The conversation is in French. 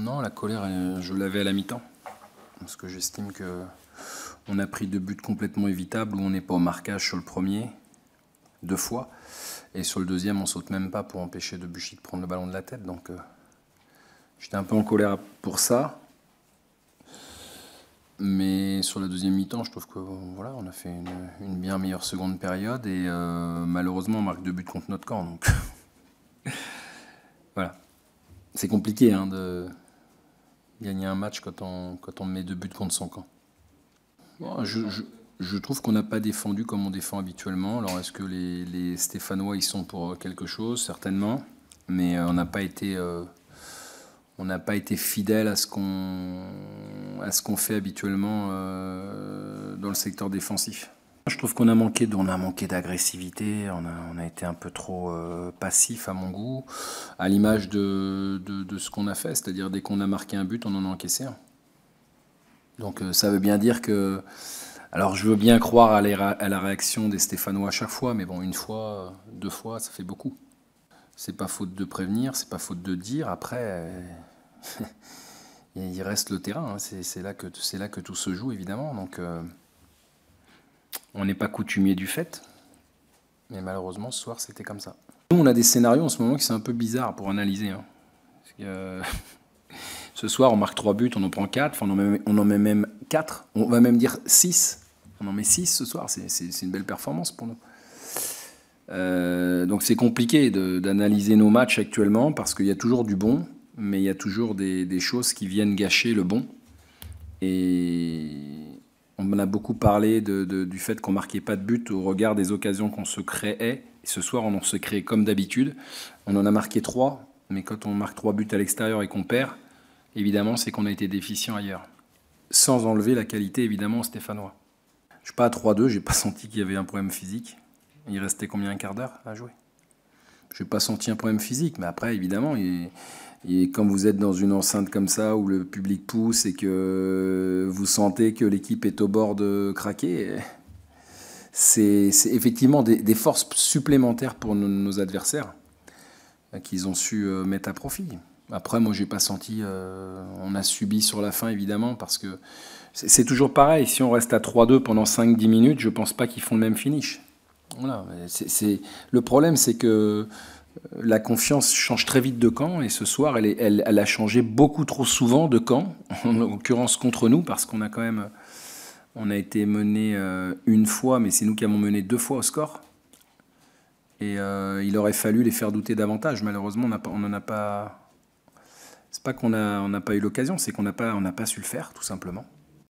Non, la colère, je l'avais à la mi-temps. Parce que j'estime que on a pris deux buts complètement évitables où on n'est pas au marquage sur le premier, deux fois. Et sur le deuxième, on saute même pas pour empêcher Debuchy de prendre le ballon de la tête. Donc euh, j'étais un peu en colère pour ça. Mais sur la deuxième mi-temps, je trouve que voilà, on a fait une, bien meilleure seconde période et euh, malheureusement on marque deux buts contre notre camp. Donc voilà, c'est compliqué hein, de, gagner un match quand on, met deux buts contre son camp. je, trouve qu'on n'a pas défendu comme on défend habituellement. Alors, est-ce que les, Stéphanois y sont pour euh, quelque chose Certainement. Mais euh, on n'a pas été. Euh, on n'a pas été fidèle à ce qu'on à fait habituellement dans le secteur défensif. Je trouve qu'on a manqué, on a manqué d'agressivité, on a, été un peu trop euh, passif à mon goût, à l'image de, ce qu'on a fait, c'est-à-dire dès qu'on a marqué un but, on en a encaissé un. Donc euh, ça veut bien dire que... Alors je veux bien croire à, la réaction des Stéphanois à chaque fois, mais bon, une fois, deux fois, ça fait beaucoup. C'est pas faute de prévenir, c'est pas faute de dire, après... Euh, il reste le terrain, hein, c'est là, que, là que tout se joue évidemment. Donc... On n'est pas coutumier du fait, mais malheureusement, ce soir, c'était comme ça. Nous, on a des scénarios en ce moment qui sont un peu bizarres pour analyser. Hein. Euh, ce soir, on marque 3 buts, on en prend 4, enfin, on, en met, même 4, on va même dire 6. On en met 6 ce soir, c'est une belle performance pour nous. Euh, donc c'est compliqué d'analyser nos matchs actuellement parce qu'il y a toujours du bon, mais il y a toujours des, des choses qui viennent gâcher le bon. Et on a beaucoup parlé du fait qu'on marquait pas de but au regard des occasions qu'on se créait. Et ce soir, on en se créait comme d'habitude. On en a marqué trois, mais quand on marque trois buts à l'extérieur et qu'on perd, évidemment, c'est qu'on a été déficient ailleurs. Sans enlever la qualité, évidemment, Stéphanois. Je suis pas à 3-2, j'ai pas senti qu'il y avait un problème physique. Il restait combien un quart d'heure à jouer Je n'ai pas senti un problème physique, mais après, évidemment, il et quand vous êtes dans une enceinte comme ça, où le public pousse et que vous sentez que l'équipe est au bord de craquer, c'est effectivement des, forces supplémentaires pour nos, adversaires euh, qu'ils ont su euh, mettre à profit. Après, moi, j'ai pas senti. Euh, on a subi sur la fin, évidemment, parce que c'est toujours pareil. Si on reste à 3-2 pendant 5-10 minutes, je pense pas qu'ils font le même finish. Voilà. Le problème, c'est que la confiance change très vite de camp et ce soir, elle, a changé beaucoup trop souvent de camp, en l'occurrence contre nous, parce qu'on a quand même on a été mené euh, une fois, mais c'est nous qui avons mené deux fois au score. Et euh, il aurait fallu les faire douter davantage. Malheureusement, on n'en a pas. C'est pas qu'on n'a pas eu l'occasion, c'est qu'on n'a pas su le faire, tout simplement.